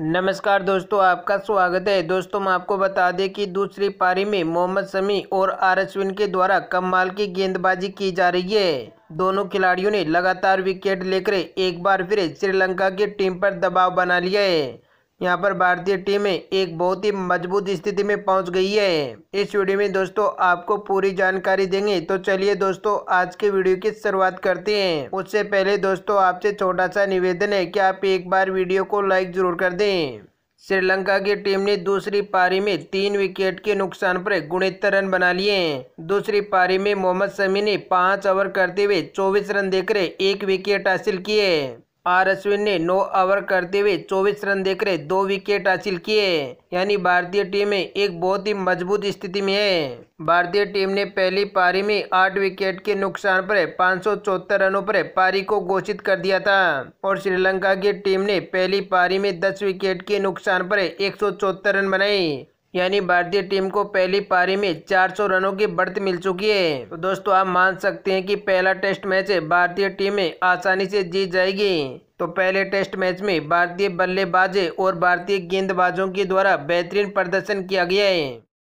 नमस्कार दोस्तों आपका स्वागत है दोस्तों मैं आपको बता दें कि दूसरी पारी में मोहम्मद शमी और आर अश्विन के द्वारा कमाल की गेंदबाजी की जा रही है दोनों खिलाड़ियों ने लगातार विकेट लेकर एक बार फिर श्रीलंका की टीम पर दबाव बना लिया है यहाँ पर भारतीय टीम एक बहुत ही मजबूत स्थिति में पहुँच गई है इस वीडियो में दोस्तों आपको पूरी जानकारी देंगे तो चलिए दोस्तों आज के वीडियो की शुरुआत करते हैं उससे पहले दोस्तों आपसे छोटा सा निवेदन है कि आप एक बार वीडियो को लाइक जरूर कर दें श्रीलंका की टीम ने दूसरी पारी में तीन विकेट के नुकसान पर गुणित रन बना लिए दूसरी पारी में मोहम्मद शमी ने पाँच ओवर करते हुए चौबीस रन देकर एक विकेट हासिल किए आर अश्विन ने नौ ओवर करते हुए 24 रन देकर दो विकेट हासिल किए यानी भारतीय टीम एक बहुत ही मजबूत स्थिति में है भारतीय टीम ने पहली पारी में आठ विकेट के नुकसान पर पाँच रनों पर पारी को घोषित कर दिया था और श्रीलंका की टीम ने पहली पारी में दस विकेट के नुकसान पर एक रन बनाई यानी भारतीय टीम को पहली पारी में 400 रनों की बढ़त मिल चुकी है तो दोस्तों आप मान सकते हैं कि पहला टेस्ट मैच भारतीय में आसानी से जीत जाएगी तो पहले टेस्ट मैच में भारतीय बल्लेबाजे और भारतीय गेंदबाजों के द्वारा बेहतरीन प्रदर्शन किया गया है